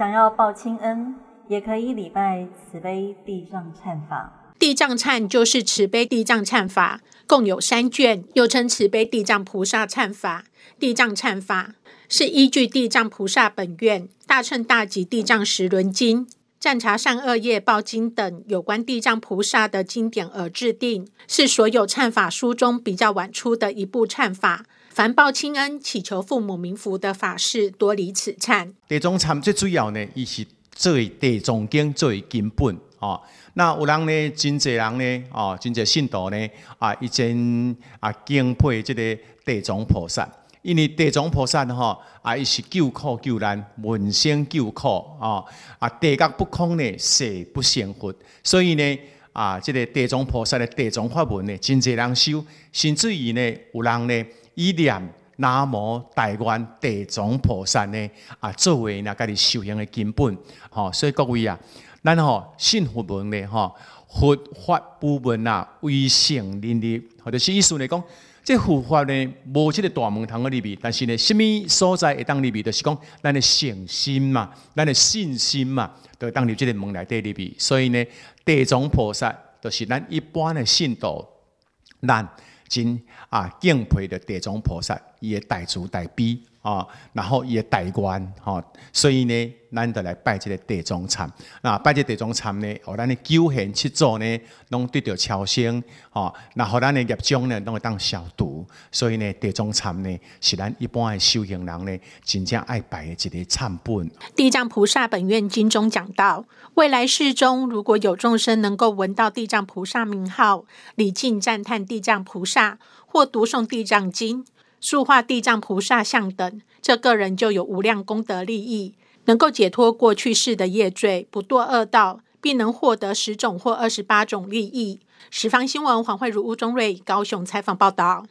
想要报亲恩，也可以礼拜慈悲地藏忏法。地藏忏就是慈悲地藏忏法，共有三卷，又称慈悲地藏菩萨忏法。地藏忏法是依据地藏菩萨本愿大乘大集地藏十轮经。《战茶善恶业报经》等有关地藏菩萨的经典而制定，是所有忏法书中比较晚出的一部忏法。凡报亲恩、祈求父母冥福的法事，多离此忏。地藏忏最主要呢，也是最地藏经最根本哦。那有人呢，真济人呢，哦，真济信徒呢，啊，已经啊敬佩这个地藏菩萨。因为地藏菩萨吼，啊，伊是救苦救难，闻声救苦啊！啊，地界不空呢，誓不成佛，所以呢，啊，这个地藏菩萨的地藏法门呢，真侪人修，甚至于呢，有人呢，依念南无大愿地藏菩萨呢？啊，作为那家己修行的根本，吼，所以各位啊，咱吼信佛门的哈，佛法部分啊，威信林立，或者是意思来讲，这佛法呢，无即个大门通去入面，但是呢，什物所在会当入面？就是讲咱的信心嘛，咱的信心嘛，就当入即个门来底入面。所以呢，地藏菩萨，就是咱一般的信徒，咱真啊敬佩的地藏菩萨。也个傣族傣比啊，然后也个傣官吼，所以呢，咱得来拜这个地藏禅。那拜这地藏禅呢，哦，咱的九行七座呢，拢得到超生吼，那和咱的业障呢，拢会当消毒。所以呢，地藏禅呢，是咱一般的修行人呢，真正爱拜的一个禅本。地藏菩萨本愿经中讲到，未来世中，如果有众生能够闻到地藏菩萨名号，礼敬赞叹地藏菩萨，或读诵地藏经。塑化地藏菩萨像等，这个人就有无量功德利益，能够解脱过去世的业罪，不堕恶道，并能获得十种或二十八种利益。十方新闻黄慧如、吴中瑞高雄采访报道。